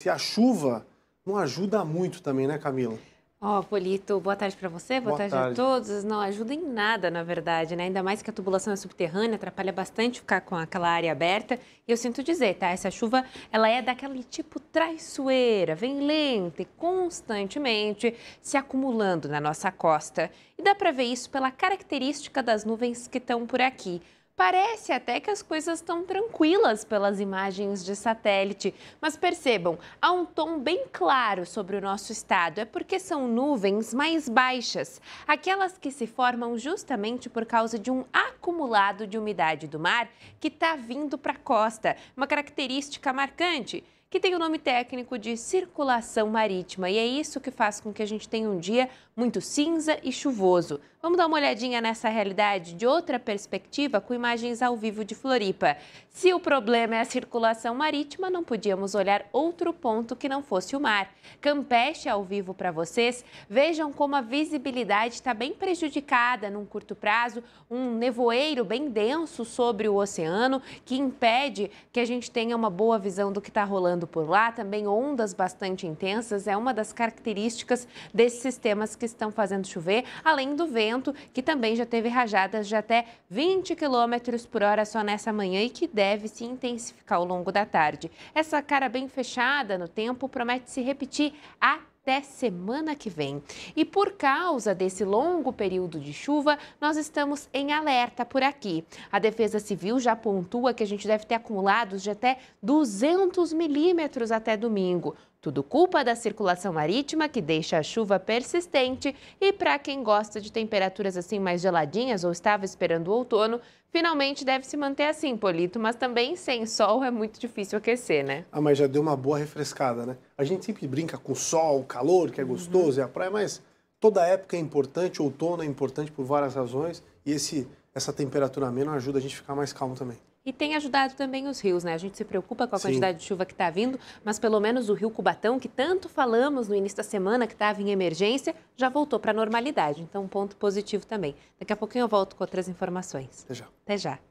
se a chuva não ajuda muito também, né, Camila? Ó, oh, Polito, boa tarde para você, boa, boa tarde, tarde, a todos. Não ajuda em nada, na verdade, né? Ainda mais que a tubulação é subterrânea, atrapalha bastante ficar com aquela área aberta. E eu sinto dizer, tá? Essa chuva, ela é daquele tipo traiçoeira, vem lenta e constantemente se acumulando na nossa costa. E dá para ver isso pela característica das nuvens que estão por aqui. Parece até que as coisas estão tranquilas pelas imagens de satélite, mas percebam, há um tom bem claro sobre o nosso estado. É porque são nuvens mais baixas, aquelas que se formam justamente por causa de um acumulado de umidade do mar que está vindo para a costa, uma característica marcante que tem o nome técnico de circulação marítima. E é isso que faz com que a gente tenha um dia muito cinza e chuvoso. Vamos dar uma olhadinha nessa realidade de outra perspectiva com imagens ao vivo de Floripa. Se o problema é a circulação marítima, não podíamos olhar outro ponto que não fosse o mar. Campeche ao vivo para vocês. Vejam como a visibilidade está bem prejudicada num curto prazo, um nevoeiro bem denso sobre o oceano que impede que a gente tenha uma boa visão do que está rolando chegando por lá, também ondas bastante intensas, é uma das características desses sistemas que estão fazendo chover, além do vento, que também já teve rajadas de até 20 km por hora só nessa manhã e que deve se intensificar ao longo da tarde. Essa cara bem fechada no tempo promete se repetir até até semana que vem. E por causa desse longo período de chuva, nós estamos em alerta por aqui. A Defesa Civil já pontua que a gente deve ter acumulados de até 200 milímetros até domingo. Tudo culpa da circulação marítima que deixa a chuva persistente e para quem gosta de temperaturas assim mais geladinhas ou estava esperando o outono, finalmente deve se manter assim, Polito, mas também sem sol é muito difícil aquecer, né? Ah, mas já deu uma boa refrescada, né? A gente sempre brinca com sol, calor, que é uhum. gostoso, uhum. é a praia, mas toda época é importante, outono é importante por várias razões e esse essa temperatura menor ajuda a gente a ficar mais calmo também. E tem ajudado também os rios, né? A gente se preocupa com a Sim. quantidade de chuva que está vindo, mas pelo menos o rio Cubatão, que tanto falamos no início da semana que estava em emergência, já voltou para a normalidade. Então, um ponto positivo também. Daqui a pouquinho eu volto com outras informações. Até já. Até já.